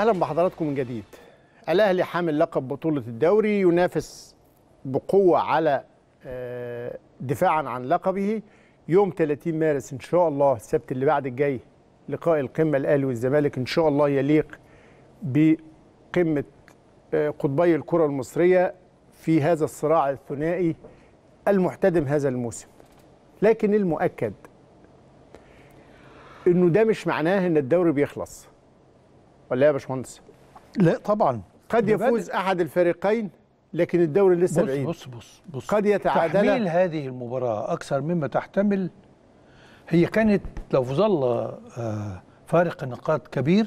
اهلا بحضراتكم من جديد الاهلي حامل لقب بطوله الدوري ينافس بقوه على آه، دفاعا عن لقبه يوم 30 مارس ان شاء الله السبت اللي بعد الجاي لقاء القمه الاهلي والزمالك ان شاء الله يليق بقمه آه، قطبي الكره المصريه في هذا الصراع الثنائي المحتدم هذا الموسم لكن المؤكد انه ده مش معناه ان الدوري بيخلص ولا يا باشمهندس؟ لا طبعا قد يفوز احد الفريقين لكن الدوري لسه بعيد بص بص بص قد يتعادل تحميل هذه المباراه اكثر مما تحتمل هي كانت لو ظل آه، فارق نقاط كبير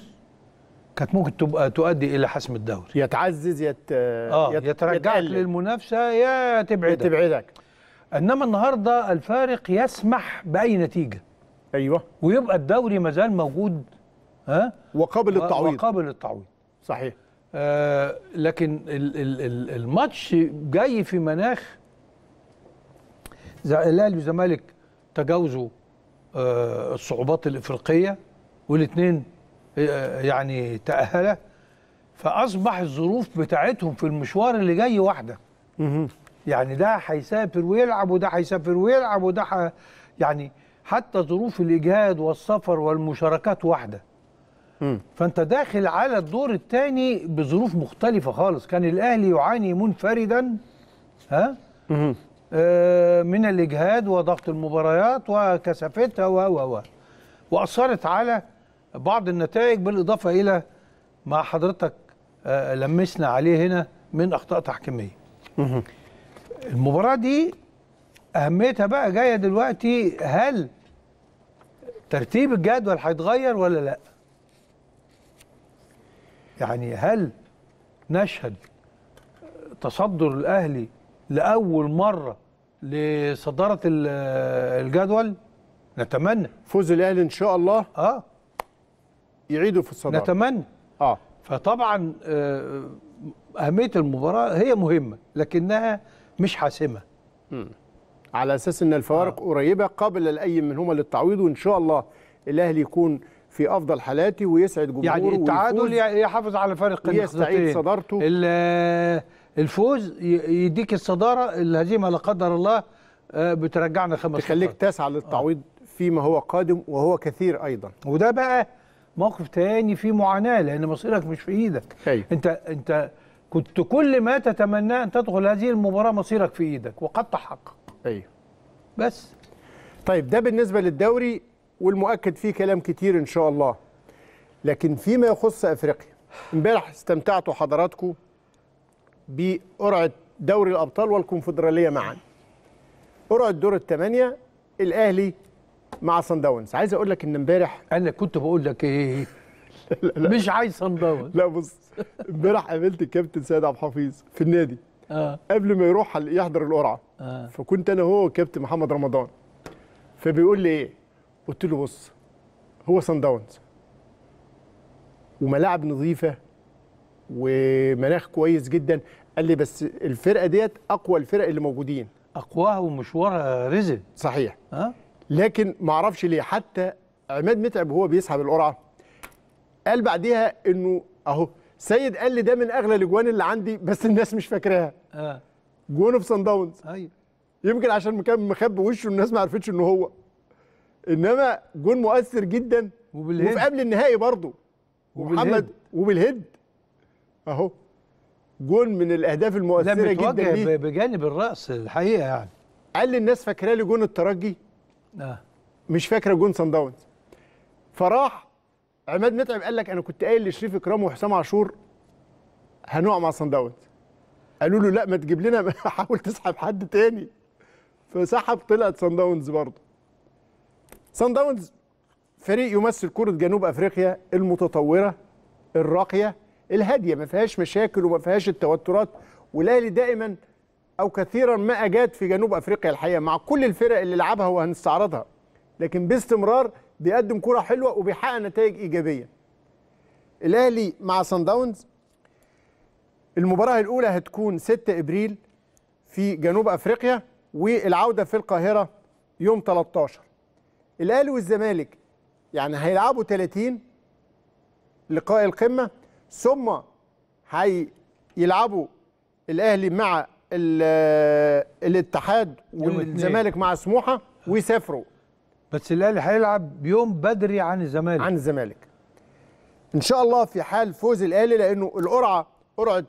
كانت ممكن تبقى تؤدي الى حسم الدوري يتعزز يت... آه يت... يترجعك يتقلل. للمنافسه يا تبعدك تبعدك انما النهارده الفارق يسمح باي نتيجه ايوه ويبقى الدوري مازال موجود ها وقابل للتعويض وقابل للتعويض صحيح آه لكن ال ال ال الماتش جاي في مناخ الاهلي والزمالك تجاوزوا آه الصعوبات الافريقيه والاثنين آه يعني تاهلا فاصبح الظروف بتاعتهم في المشوار اللي جاي واحده يعني ده هيسافر ويلعب وده هيسافر ويلعب وده يعني حتى ظروف الاجهاد والسفر والمشاركات واحده فانت داخل على الدور الثاني بظروف مختلفه خالص كان الاهلي يعاني منفردا ها آه من الاجهاد وضغط المباريات وكثافتها و و و واثرت على بعض النتائج بالاضافه الى ما حضرتك آه لمسنا عليه هنا من اخطاء تحكيميه المباراه دي اهميتها بقى جايه دلوقتي هل ترتيب الجدول هيتغير ولا لا؟ يعني هل نشهد تصدر الاهلي لاول مره لصداره الجدول نتمنى فوز الاهلي ان شاء الله اه يعيدوا في الصداره نتمنى اه فطبعا آه، اهميه المباراه هي مهمه لكنها مش حاسمه على اساس ان الفوارق آه. قريبه قابله لاي منهما للتعويض وان شاء الله الاهلي يكون في افضل حالاته ويسعد جمهوره يعني التعادل يحافظ على فرق يستعيد صدارته الفوز يديك الصداره الهزيمه لا قدر الله آه، بترجعنا خمس تخليك تسعى للتعويض آه. فيما هو قادم وهو كثير ايضا وده بقى موقف تاني فيه معاناه لان مصيرك مش في ايدك أيوه. انت انت كنت كل ما تتمناه ان تدخل هذه المباراه مصيرك في ايدك وقد تحقق ايوه بس طيب ده بالنسبه للدوري والمؤكد فيه كلام كتير ان شاء الله لكن فيما يخص افريقيا امبارح استمتعتوا حضراتكم بقرعه دوري الابطال والكونفدراليه معا قرعه دور الثمانيه الاهلي مع صن داونز عايز اقول لك ان امبارح انا كنت بقول لك ايه لا لا. مش عايز صن داونز لا بص امبارح قابلت الكابتن سيد عبد الحفيظ في النادي آه. قبل ما يروح يحضر القرعه آه. فكنت انا هو وكابتن محمد رمضان فبيقول لي ايه قلت له بص هو سان داونز وملاعب نظيفه ومناخ كويس جدا قال لي بس الفرقه ديت اقوى الفرق اللي موجودين اقواها ومشوارها رزق صحيح أه؟ لكن ما اعرفش ليه حتى عماد متعب وهو بيسحب القرعه قال بعديها انه اهو سيد قال لي ده من اغلى الاجوان اللي عندي بس الناس مش فاكراها اه جون في سان داونز ايوه يمكن عشان مخبي وشه الناس ما عرفتش انه هو انما جون مؤثر جدا وبالهد وفي قبل النهائي برضه ومحمد وبالهد اهو جون من الاهداف المؤثره جدا ليه بجانب الراس الحقيقه يعني قال لي الناس فاكره لي جون الترجي آه. مش فاكره جون سان داونز فراح عماد متعب قال لك انا كنت قايل لشريف اكرام وحسام عاشور هنقع مع سان داونز قالوا له لا ما تجيب لنا حاول تسحب حد تاني فسحب طلعت سان داونز برضه سان داونز فريق يمثل كرة جنوب افريقيا المتطورة الراقية الهادية ما فيهاش مشاكل وما فيهاش التوترات والاهلي دائما او كثيرا ما اجاد في جنوب افريقيا الحقيقة مع كل الفرق اللي لعبها وهنستعرضها لكن باستمرار بيقدم كرة حلوة وبيحقق نتائج ايجابية الاهلي مع سان داونز المباراة الأولى هتكون 6 إبريل في جنوب أفريقيا والعودة في القاهرة يوم 13 الاهلي والزمالك يعني هيلعبوا 30 لقاء القمه ثم هيلعبوا الاهلي مع آه، الاتحاد والزمالك مع سموحه ويسافروا بس الاهلي هيلعب يوم بدري عن الزمالك عن الزمالك ان شاء الله في حال فوز الاهلي لانه القرعه قرعه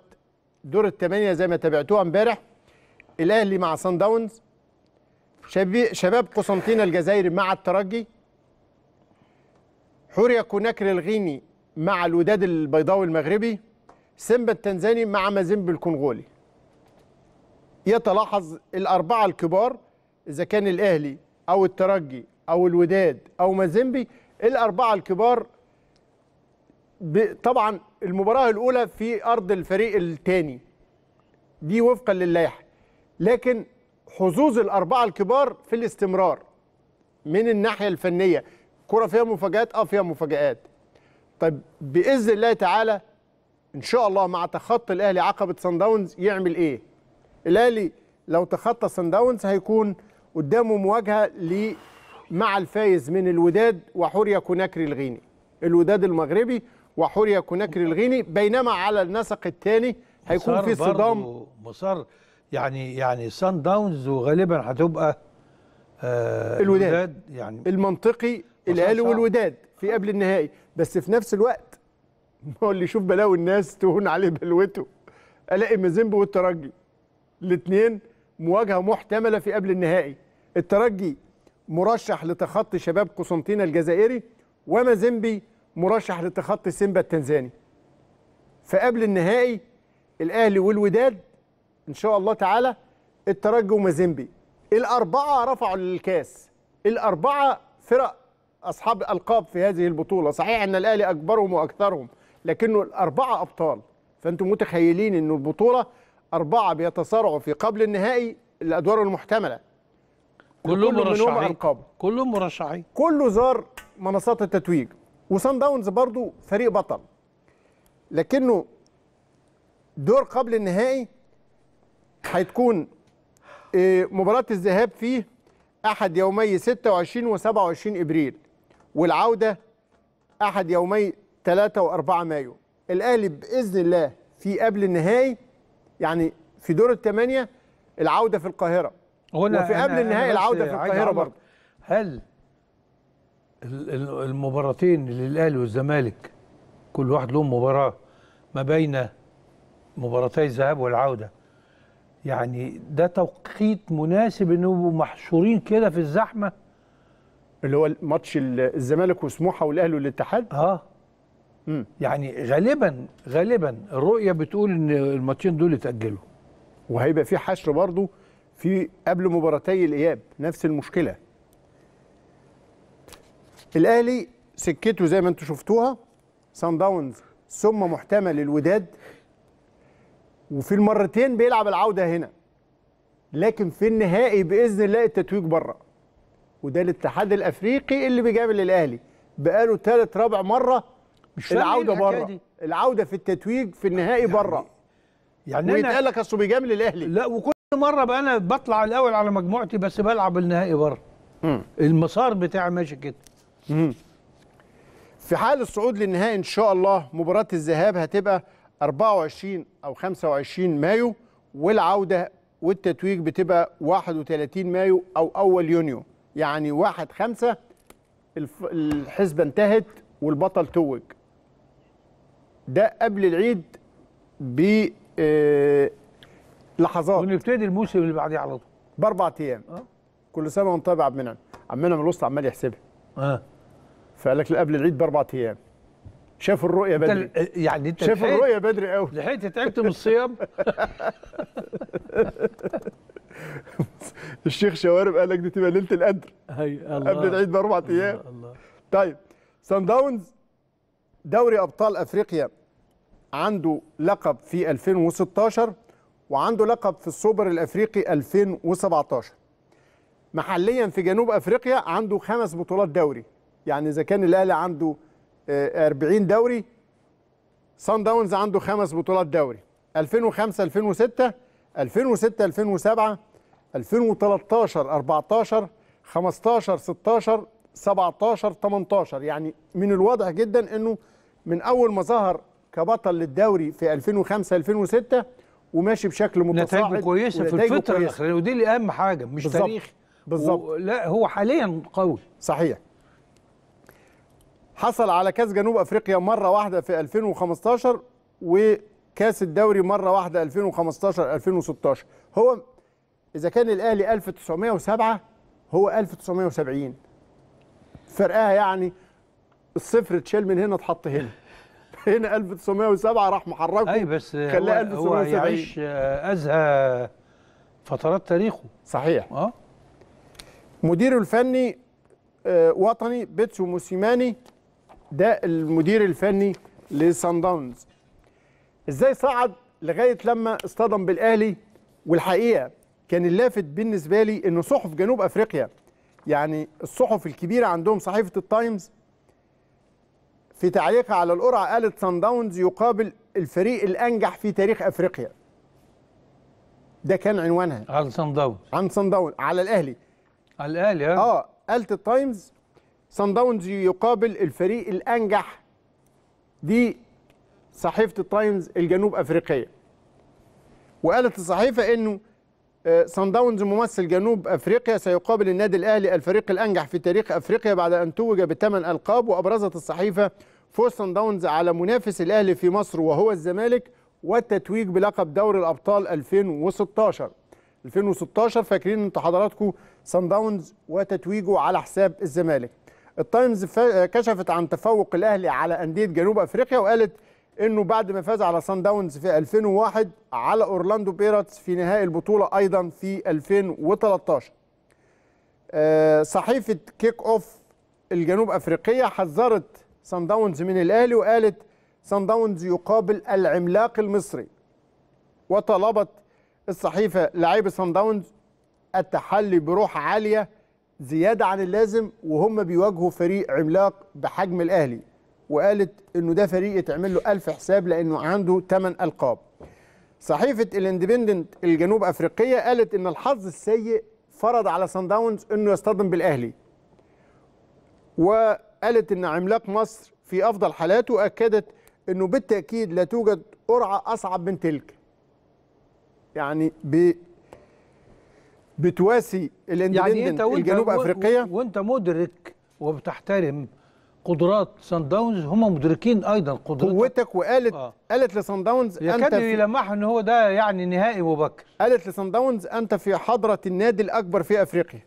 دور الثمانيه زي ما تابعتوها امبارح الاهلي مع سان داونز شباب قسنطينة الجزائري مع الترجي حوريا كوناكري الغيني مع الوداد البيضاوي المغربي سيمبا التنزاني مع مازيمبي الكونغولي يتلاحظ الأربعة الكبار إذا كان الأهلي أو الترجي أو الوداد أو مازيمبي الأربعة الكبار طبعا المباراة الأولى في أرض الفريق الثاني دي وفقا للائحة لكن حظوظ الاربعه الكبار في الاستمرار من الناحيه الفنيه كره فيها مفاجات اه فيها مفاجات طيب باذن الله تعالى ان شاء الله مع تخطي الاهلي عقبه سان داونز يعمل ايه الاهلي لو تخطى سان داونز هيكون قدامه مواجهه ل مع الفايز من الوداد وحوريا كوناكري الغيني الوداد المغربي وحوريا كوناكري الغيني بينما على النسق الثاني هيكون في صدام مصر يعني يعني سان داونز وغالبا هتبقى آه الوداد. الوداد يعني المنطقي الاهلي والوداد في قبل النهائي بس في نفس الوقت هو اللي يشوف بلاوي الناس تهون عليه بلوته الاقي مازيمبي والترجي الاثنين مواجهه محتمله في قبل النهائي الترجي مرشح لتخطي شباب قسنطينة الجزائري ومازيمبي مرشح لتخطي سيمبا التنزاني فقبل النهائي الاهلي والوداد ان شاء الله تعالى الترجي ومازيمبي الاربعه رفعوا للكاس الاربعه فرق اصحاب القاب في هذه البطوله صحيح ان الاهلي اكبرهم واكثرهم لكنه الاربعه ابطال فانتم متخيلين ان البطوله اربعه بيتصارعوا في قبل النهائي الادوار المحتمله كلهم مرشحين القاب كلهم مرشحين كله زار منصات التتويج وصن داونز برضو فريق بطل لكنه دور قبل النهائي هتكون آه، مباراة الذهاب فيه أحد يومي 26 و 27 إبريل والعودة أحد يومي 3 و 4 مايو الأهلي بإذن الله في قبل النهائي يعني في دور الثمانية العودة في القاهرة وفي قبل النهائي العودة في القاهرة برضه هل المباراتين للأهلي والزمالك كل واحد لهم مباراة ما بين مباراتي الذهاب والعودة يعني ده توقيت مناسب ان محشورين كده في الزحمه اللي هو ماتش الزمالك وسموحه والاهلي والاتحاد اه مم. يعني غالبا غالبا الرؤيه بتقول ان الماتشين دول اتاجلوا وهيبقى في حشر برضه في قبل مباراتي الاياب نفس المشكله الاهلي سكته زي ما انتم شفتوها سان داونز ثم محتمل الوداد وفي المرتين بيلعب العوده هنا لكن في النهائي باذن الله التتويج بره وده الاتحاد الافريقي اللي بيجامل الاهلي بقاله ثالث رابع مره مش العوده إيه بره العوده في التتويج في يعني النهائي يعني بره يعني ويتقال لك اصله بيجامل الاهلي لا وكل مره بقى انا بطلع الاول على مجموعتي بس بلعب النهائي بره المسار بتاعي ماشي كده في حال الصعود للنهائي ان شاء الله مباراه الذهاب هتبقى 24 او 25 مايو والعوده والتتويج بتبقى 31 مايو او اول يونيو يعني 1 5 الحسبه انتهت والبطل توج ده قبل العيد ب آه، لحظات ونبتدي الموسم اللي بعديه على طول باربع ايام أه؟ كل سنه وانت طيب يا عم منعم عم منعم الوسط عمال يحسبها اه فقال لك قبل العيد باربع ايام شافوا يعني الرؤيه بدري يعني انت شافوا الرؤيه بدري قوي لحقت تعبت من الصيام الشيخ شوارب قال لك دي تبقى ليله القدر قبل العيد باربع ايام الله. طيب سان داونز دوري ابطال افريقيا عنده لقب في 2016 وعنده لقب في السوبر الافريقي 2017 محليا في جنوب افريقيا عنده خمس بطولات دوري يعني اذا كان الاهلي عنده 40 آه، دوري سان داونز عنده خمس بطولات دوري 2005 2006 2006 2007 2013 14 15 16 17 18 يعني من الواضح جدا انه من اول ما ظهر كبطل للدوري في 2005 2006 وماشي بشكل متصاعد نتائجه كويسه في الفتره الاخيره ودي اللي اهم حاجه مش بالزبط. تاريخ بالظبط لا هو حاليا قوي صحيح حصل على كاس جنوب افريقيا مره واحده في 2015 وكاس الدوري مره واحده 2015 2016 هو اذا كان الاهلي 1907 هو 1970 فرقها يعني الصفر اتشال من هنا اتحط هنا هنا 1907 راح محركه اي بس هو, هو يعيش آه، ازهى فترات تاريخه صحيح اه مديره الفني آه، وطني بيتسو موسيماني ده المدير الفني لسان داونز ازاي صعد لغايه لما اصطدم بالاهلي والحقيقه كان اللافت بالنسبه لي انه صحف جنوب افريقيا يعني الصحف الكبيره عندهم صحيفه التايمز في تعليقها على القرعه قالت سان داونز يقابل الفريق الانجح في تاريخ افريقيا ده كان عنوانها عن صن داونز عن صن داونز على الاهلي على الاهلي اه, آه، قالت التايمز سان داونز يقابل الفريق الانجح دي صحيفه التايمز الجنوب افريقيه وقالت الصحيفه انه سان آه، داونز ممثل جنوب افريقيا سيقابل النادي الاهلي الفريق الانجح في تاريخ افريقيا بعد ان توج بثمان القاب وابرزت الصحيفه فوز سان داونز على منافس الاهلي في مصر وهو الزمالك والتتويج بلقب دوري الابطال 2016 2016 فاكرين انتوا حضراتكم سان داونز وتتويجه على حساب الزمالك التايمز كشفت عن تفوق الاهلي على انديه جنوب افريقيا وقالت انه بعد ما فاز على سان داونز في 2001 على اورلاندو بيرتس في نهائي البطوله ايضا في 2013 آه، صحيفه كيك اوف الجنوب افريقيه حذرت سان داونز من الاهلي وقالت سان داونز يقابل العملاق المصري وطلبت الصحيفه لعيب سان داونز التحلي بروح عاليه زياده عن اللازم وهم بيواجهوا فريق عملاق بحجم الاهلي وقالت انه ده فريق يتعمل له 1000 حساب لانه عنده 8 القاب. صحيفه الاندبندنت الجنوب افريقيه قالت ان الحظ السيء فرض على سان داونز انه يصطدم بالاهلي. وقالت ان عملاق مصر في افضل حالاته واكدت انه بالتاكيد لا توجد قرعه اصعب من تلك. يعني ب بتواسي الاندلندن يعني الجنوب افريقيه وانت مدرك وبتحترم قدرات سان داونز هم مدركين ايضا قدرتك قوتك وقالت آه. قالت لسان داونز انت يلمحوا ان هو ده يعني نهائي مبكر قالت لسان داونز انت في حضره النادي الاكبر في افريقيا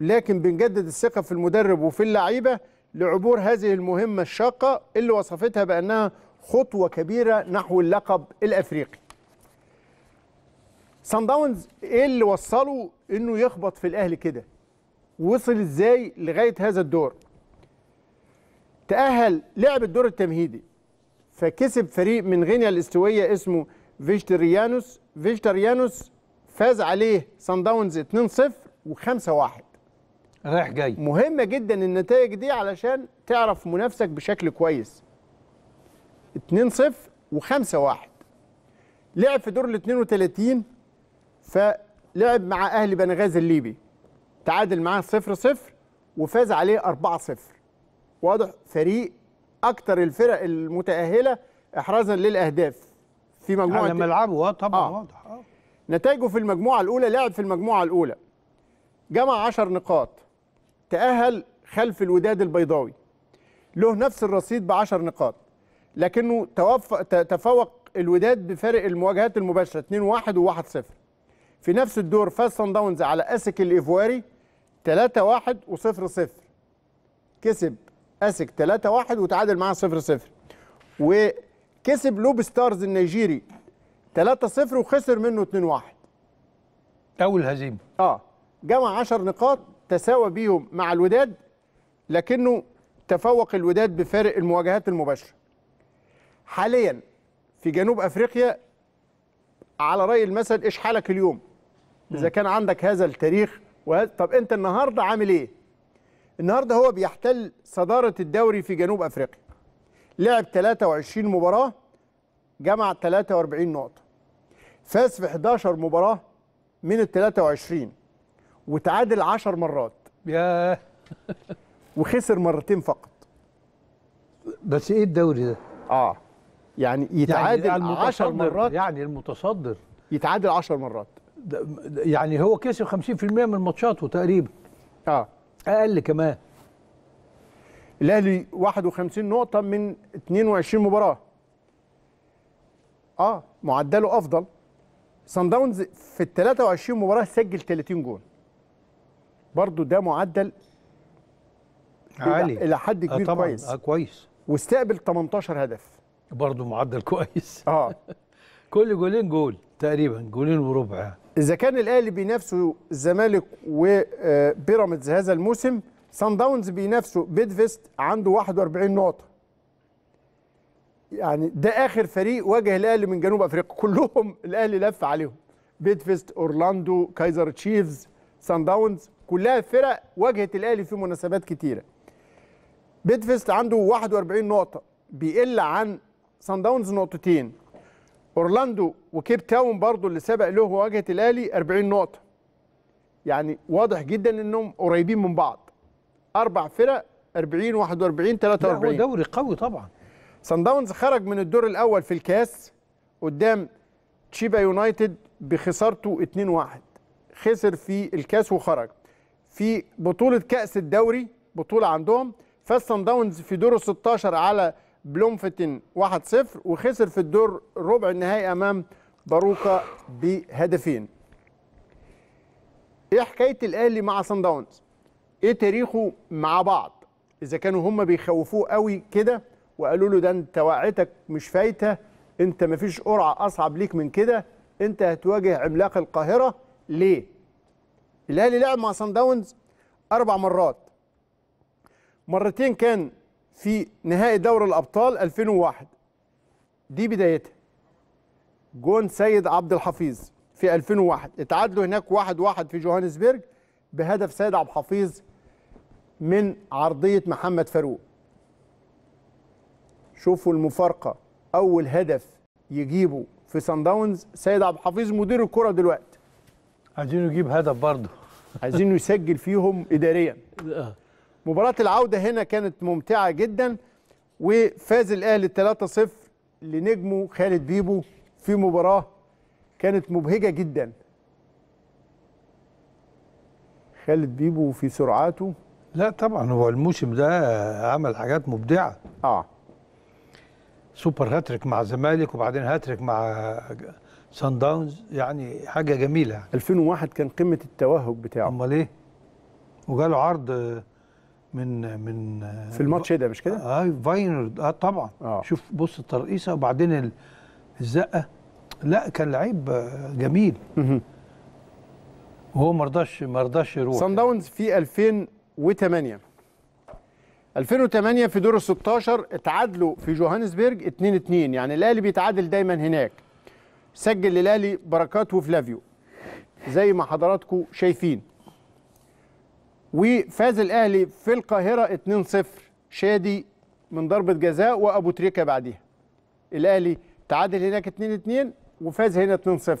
لكن بنجدد الثقه في المدرب وفي اللعيبه لعبور هذه المهمه الشاقه اللي وصفتها بانها خطوه كبيره نحو اللقب الافريقي سان داونز ايه اللي وصله انه يخبط في الاهلي كده وصل ازاي لغايه هذا الدور تاهل لعب الدور التمهيدي فكسب فريق من غينيا الاستويه اسمه فيجتريانوس فيجتريانوس فاز عليه سان داونز 2-0 و5-1 رايح جاي مهمه جدا النتائج دي علشان تعرف منافسك بشكل كويس 2-0 و5-1 لعب في دور ال 32 فلعب مع اهلي بنغاز الليبي تعادل معاه 0 0 وفاز عليه 4 0 واضح فريق اكتر الفرق المتاهله احرازا للاهداف في مجموعه على ملعبه اه طبعا آه. واضح اه نتائجه في المجموعه الاولى لعب في المجموعه الاولى جمع 10 نقاط تاهل خلف الوداد البيضاوي له نفس الرصيد ب 10 نقاط لكنه توفق تفوق الوداد بفارق المواجهات المباشره 2-1 و1-0 في نفس الدور فاز صن داونز على اسك الايفواري 3 1 و0 0 كسب اسك 3 1 وتعادل معاه 0 0 وكسب لوب ستارز النيجيري 3 0 وخسر منه 2 1 اول هزيمه اه جمع 10 نقاط تساوى بيهم مع الوداد لكنه تفوق الوداد بفارق المواجهات المباشره حاليا في جنوب افريقيا على راي المثل ايش حالك اليوم اذا كان عندك هذا التاريخ وهذا طب انت النهارده عامل ايه النهارده هو بيحتل صداره الدوري في جنوب افريقيا لعب 23 مباراه جمع 43 نقطه فاز في 11 مباراه من ال 23 وتعادل 10 مرات ياه وخسر مرتين فقط بس ايه الدوري ده اه يعني يتعادل 10 يعني مرات يعني المتصدر يتعادل 10 مرات يعني هو كسب 50% من ماتشاته تقريبا اه اقل كمان الاهلي 51 نقطه من 22 مباراه اه معدله افضل سان داونز في ال 23 مباراه سجل 30 جول برضو ده معدل عالي الى حد كبير آه طبعًا. كويس آه كويس واستقبل 18 هدف برضو معدل كويس اه كل جولين جول تقريبا جولين وربع اذا كان الاهلي بينافسه الزمالك وبيراميدز هذا الموسم سان داونز بينافسه بيدفيست عنده 41 نقطه يعني ده اخر فريق واجه الاهلي من جنوب افريقيا كلهم الاهلي لف عليهم بيدفيست اورلاندو كايزر تشيفز سان داونز كلها فرق واجهت الاهلي في مناسبات كتيره بيدفيست عنده 41 نقطه بيقل عن سان داونز نقطتين اورلاندو وكيب تاون برضو اللي سبق له مواجهه الاهلي 40 نقطه يعني واضح جدا انهم قريبين من بعض اربع فرق 40 41 43 ده دوري قوي طبعا سان داونز خرج من الدور الاول في الكاس قدام تشيبا يونايتد بخسارته 2-1 خسر في الكاس وخرج في بطوله كاس الدوري بطوله عندهم فالسان داونز في دور ال 16 على بلومفتن 1-0 وخسر في الدور ربع النهائي امام باروكا بهدفين ايه حكايه الاهلي مع سان داونز ايه تاريخه مع بعض اذا كانوا هم بيخوفوه قوي كده وقالوا له ده انت وقعتك مش فايته انت مفيش قرعه اصعب ليك من كده انت هتواجه عملاق القاهره ليه الاهلي لعب مع سان داونز اربع مرات مرتين كان في نهائي دوري الابطال 2001 دي بدايتها جون سيد عبد الحفيظ في 2001 اتعادلوا هناك 1-1 واحد واحد في جوهانسبرج بهدف سيد عبد الحفيظ من عرضيه محمد فاروق شوفوا المفارقه اول هدف يجيبه في سان داونز سيد عبد الحفيظ مدير الكره دلوقتي عايزينه يجيب هدف برضه عايزينه يسجل فيهم اداريا آه. مباراة العودة هنا كانت ممتعة جدا وفاز الأهلي 3-0 لنجمه خالد بيبو في مباراة كانت مبهجة جدا خالد بيبو في سرعاته لا طبعا هو الموسم ده عمل حاجات مبدعة اه سوبر هاتريك مع الزمالك وبعدين هاتريك مع سان داونز يعني حاجة جميلة 2001 كان قمة التوهج بتاعه امال ايه وجاله عرض من من في الماتش ده مش كده؟ اه فاينرد اه طبعا آه. شوف بص الترقيصه وبعدين الزقه لا كان لعيب آه، جميل وهو ما رضاش ما رضاش يروح صن داونز في 2008 2008 في دور ال 16 اتعادلوا في جوهانسبرج 2 2 يعني الاهلي بيتعادل دايما هناك سجل للاهلي بركات وفلافيو زي ما حضراتكم شايفين وفاز الاهلي في القاهره 2-0 شادي من ضربه جزاء وابو تريكه بعديها الاهلي تعادل هناك 2-2 وفاز هنا 2-0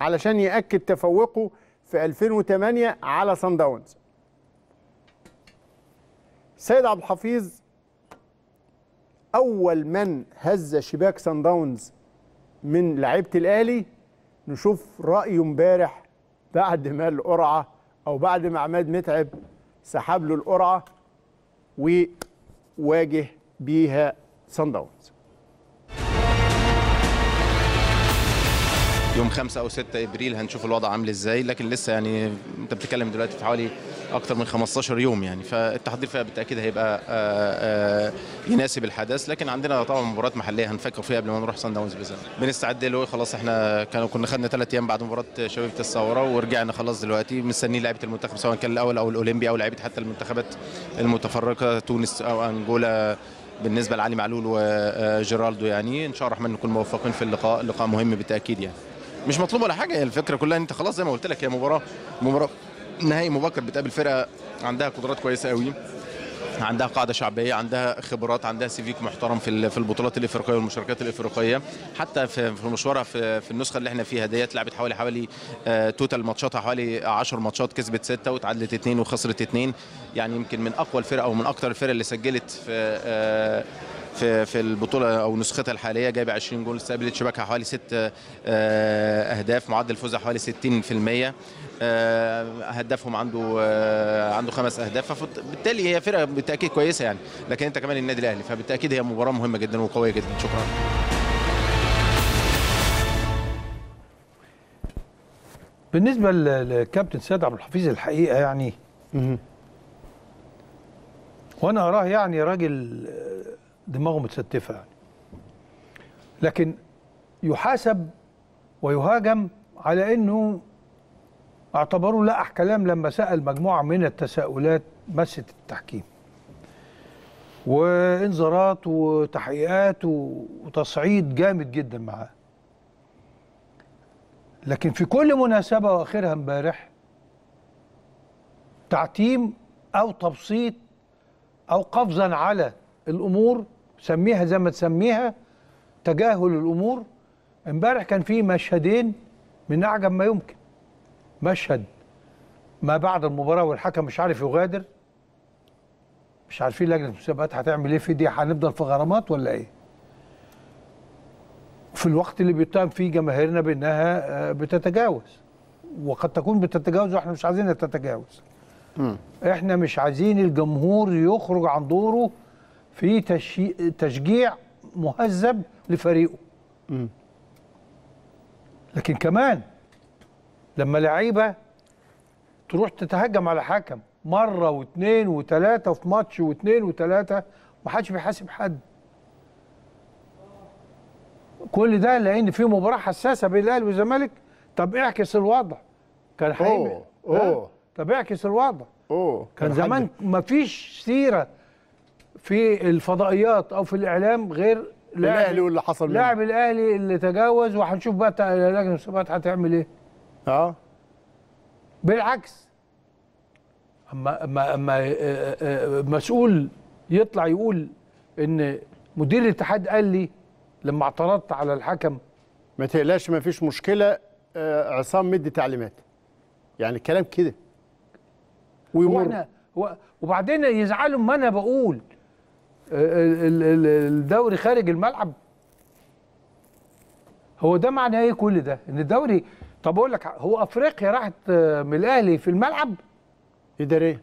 علشان ياكد تفوقه في 2008 على سان داونز سيد عبد الحفيظ اول من هز شباك سان داونز من لعيبه الاهلي نشوف رايه امبارح بعد ما القرعه او بعد ما عماد متعب سحب له القرعه وواجه بيها سان داونز يوم 5 او 6 ابريل هنشوف الوضع عامل ازاي لكن لسه يعني انت بتتكلم دلوقتي في حوالي اكتر من 15 يوم يعني فالتحضير فيها بالتاكيد هيبقى آه، آه، يناسب الحدث لكن عندنا طبعا مباريات محليه هنفكر فيها قبل ما نروح سان داونز باذن بنستعد له خلاص احنا كانوا كنا خدنا ثلاث ايام بعد مباراه شبيبه الثوره ورجعنا خلاص دلوقتي مستنيين لعيبه المنتخب سواء كان الاول او الاولمبي او لعيبه حتى المنتخبات المتفرقه تونس او انجولا بالنسبه لعلي معلول وجيرالدو آه، يعني ان شاء الله الرحمن نكون موفقين في اللقاء لقاء مهم بالتاكيد يعني مش مطلوب ولا حاجه هي الفكره كلها انت خلاص زي ما قلت لك هي مباراه مباراه نهائي مبكر بتقابل فرقه عندها قدرات كويسه قوي عندها قاعده شعبيه عندها خبرات عندها سيفيك محترم في في البطولات الافريقيه والمشاركات الافريقيه حتى في مشوارها في, في النسخه اللي احنا فيها ديت لعبت حوالي حوالي توتال آه، ماتشاتها حوالي 10 ماتشات كسبت 6 وتعادلت 2 وخسرت 2 يعني يمكن من اقوى الفرق او من اكثر الفرق اللي سجلت في آه، في في البطوله او نسختها الحاليه جايب 20 جول استقبلت شبكه حوالي 6 آه، اهداف معدل فوزها حوالي 60% آه، هدافهم عنده آه، عنده خمس اهداف فبالتالي هي فرقه بالتاكيد كويسه يعني لكن انت كمان النادي الاهلي فبالتاكيد هي مباراه مهمه جدا وقويه جدا شكرا بالنسبه للكابتن سيد عبد الحفيظ الحقيقه يعني وانا اراه يعني راجل دماغه متستفه يعني لكن يحاسب ويهاجم على انه اعتبره لقح كلام لما سال مجموعه من التساؤلات مسة التحكيم وانذارات وتحقيقات وتصعيد جامد جدا معاه لكن في كل مناسبه واخرها امبارح تعتيم او تبسيط او قفزا على الامور سميها زي ما تسميها تجاهل الامور امبارح كان في مشهدين من اعجب ما يمكن مشهد ما بعد المباراه والحكم مش عارف يغادر مش عارفين لجنه المسابقات هتعمل ايه في دي هنفضل في غرامات ولا ايه في الوقت اللي بيتهم فيه جماهيرنا بانها آه، بتتجاوز وقد تكون بتتجاوز واحنا مش عايزينها تتجاوز احنا مش عايزين الجمهور يخرج عن دوره في تشجيع مهذب لفريقه م. لكن كمان لما لعيبه تروح تتهجم على حكم مره واثنين وثلاثه في ماتش واثنين وثلاثه حدش بيحاسب حد كل ده لان في مباراه حساسه بين الاهلي والزمالك طب اعكس الوضع كان حقيقي اوه اوه طب اعكس الوضع اوه كان زمان مفيش سيره في الفضائيات او في الاعلام غير الاهلي واللي حصل لاعب الاهلي اللي تجاوز وهنشوف بقى لجنه الانتخابات هتعمل ايه اه بالعكس اما اما اما آه، آه، آه، مسؤول يطلع يقول ان مدير الاتحاد قال لي لما اعترضت على الحكم ما تقلقش ما فيش مشكله عصام مدي تعليمات يعني الكلام كده ويمر وبعدين يزعلوا ما انا بقول الدوري خارج الملعب هو ده معنى ايه كل ده ان الدوري طب اقول لك هو افريقيا راحت آه، من الاهلي في الملعب اداريه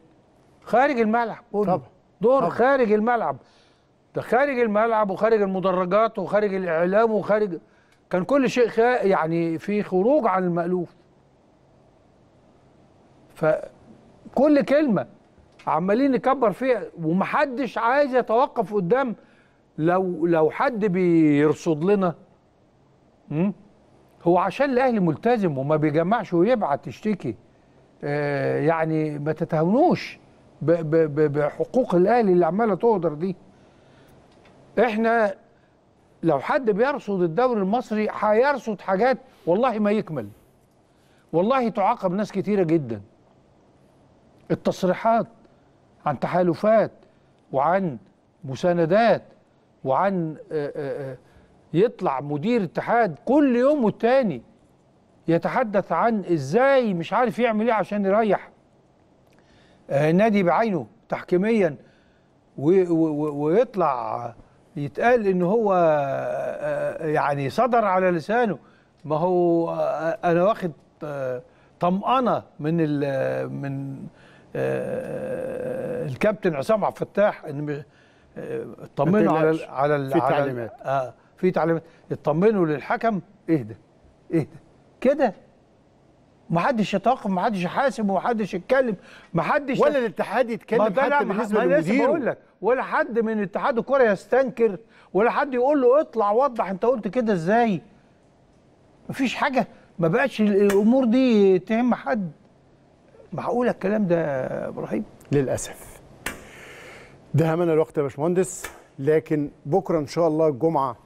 خارج الملعب طبعا دور طبعا. خارج الملعب ده خارج الملعب وخارج المدرجات وخارج الاعلام وخارج كان كل شيء يعني في خروج عن المألوف فكل كلمه عمالين نكبر فيها ومحدش عايز يتوقف قدام لو لو حد بيرصد لنا هو عشان الاهلي ملتزم وما بيجمعش ويبعت يشتكي آه يعني ما تتهاونوش بحقوق الاهلي اللي عماله تهدر دي احنا لو حد بيرصد الدوري المصري هيرصد حاجات والله ما يكمل والله تعاقب ناس كتيره جدا التصريحات عن تحالفات وعن مساندات وعن آه، آه، آه، يطلع مدير اتحاد كل يوم والتاني يتحدث عن ازاي مش عارف يعمل ايه عشان يريح نادي بعينه تحكيميا ويطلع يتقال ان هو يعني صدر على لسانه ما هو انا واخد طمأنة من من آه، الكابتن عصام عبد الفتاح ان آه، اطمنوا على على ال في تعليمات اه في تعليمات اطمنوا للحكم اهدى اهدى كده محدش يتوقف محدش يحاسب ومحدش يتكلم محدش ولا الاتحاد يتكلم حتى بالنسبه لمديره بقول لك ولا حد من اتحاد الكوره يستنكر ولا حد يقول له اطلع وضح انت قلت كده ازاي مفيش حاجه ما بقتش الامور دي تهم حد معقوله الكلام ده يا ابراهيم للاسف ده همنا الوقت يا باشمهندس لكن بكره ان شاء الله الجمعه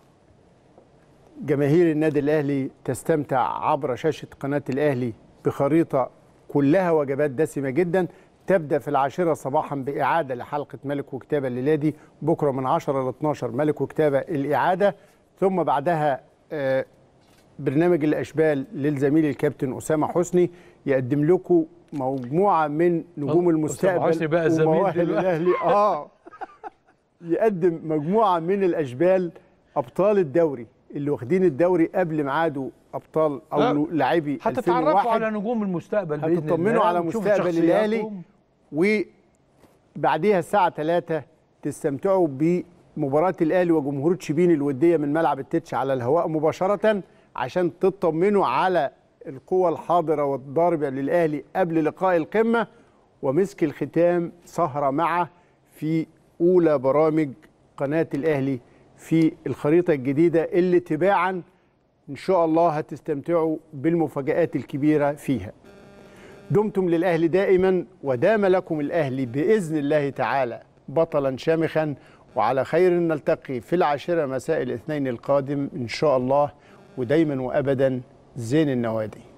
جماهير النادي الاهلي تستمتع عبر شاشه قناه الاهلي بخريطه كلها وجبات دسمه جدا تبدا في العاشره صباحا باعاده لحلقه ملك وكتابه دي بكره من 10 ل 12 ملك وكتابه الاعاده ثم بعدها آه، برنامج الاشبال للزميل الكابتن اسامه حسني يقدم لكم مجموعه من نجوم المستقبل حسني بقى الاهلي اه يقدم مجموعه من الاشبال ابطال الدوري اللي واخدين الدوري قبل ميعاده ابطال او لاعبي هتتعرفوا على نجوم المستقبل باذن الله هتطمنوا على مستقبل الاهلي وبعديها الساعه 3 تستمتعوا بمباراه الاهلي وجمهور تشيبين الوديه من ملعب التتش على الهواء مباشره عشان تطمنوا على القوى الحاضرة والضاربة للأهلي قبل لقاء القمة ومسك الختام سهرة معه في أولى برامج قناة الأهلي في الخريطة الجديدة اللي تباعا إن شاء الله هتستمتعوا بالمفاجآت الكبيرة فيها دمتم للأهلي دائما ودام لكم الأهلي بإذن الله تعالى بطلا شامخا وعلى خير نلتقي في العاشرة مساء الاثنين القادم إن شاء الله ودايما وأبدا زين النوادي